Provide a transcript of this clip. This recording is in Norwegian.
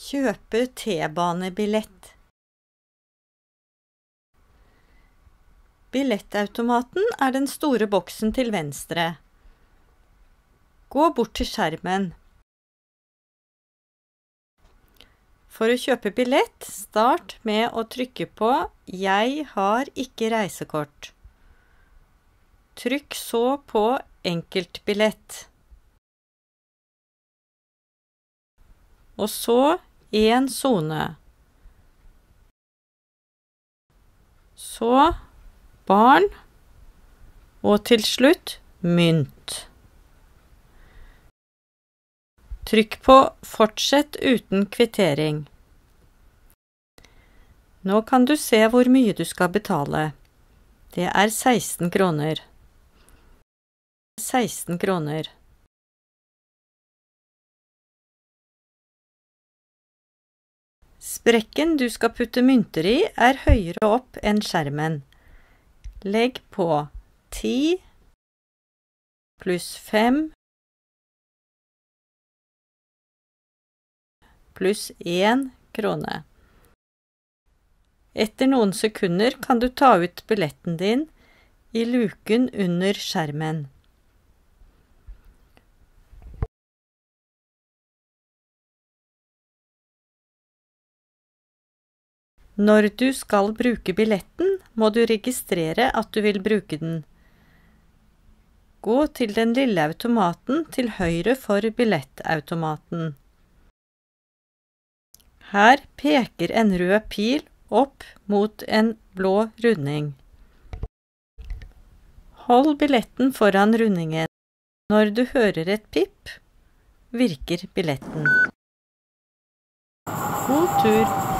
Kjøpe T-banebillett. Billettautomaten er den store boksen til venstre. Gå bort til skjermen. For å kjøpe billett, start med å trykke på 'Jeg har ikke reisekort'. Trykk så på 'Enkeltbillett'. Og så én sone. Så barn, og til slutt mynt. Trykk på 'Fortsett uten kvittering'. Nå kan du se hvor mye du skal betale. Det er 16 kroner. 16 kroner. Sprekken du skal putte mynter i, er høyere opp enn skjermen. Legg på 10 pluss 5 pluss 1 krone. Etter noen sekunder kan du ta ut billetten din i luken under skjermen. Når du skal bruke billetten, må du registrere at du vil bruke den. Gå til den lille automaten til høyre for billettautomaten. Her peker en rød pil opp mot en blå runding. Hold billetten foran rundingen. Når du hører et pip, virker billetten. God tur!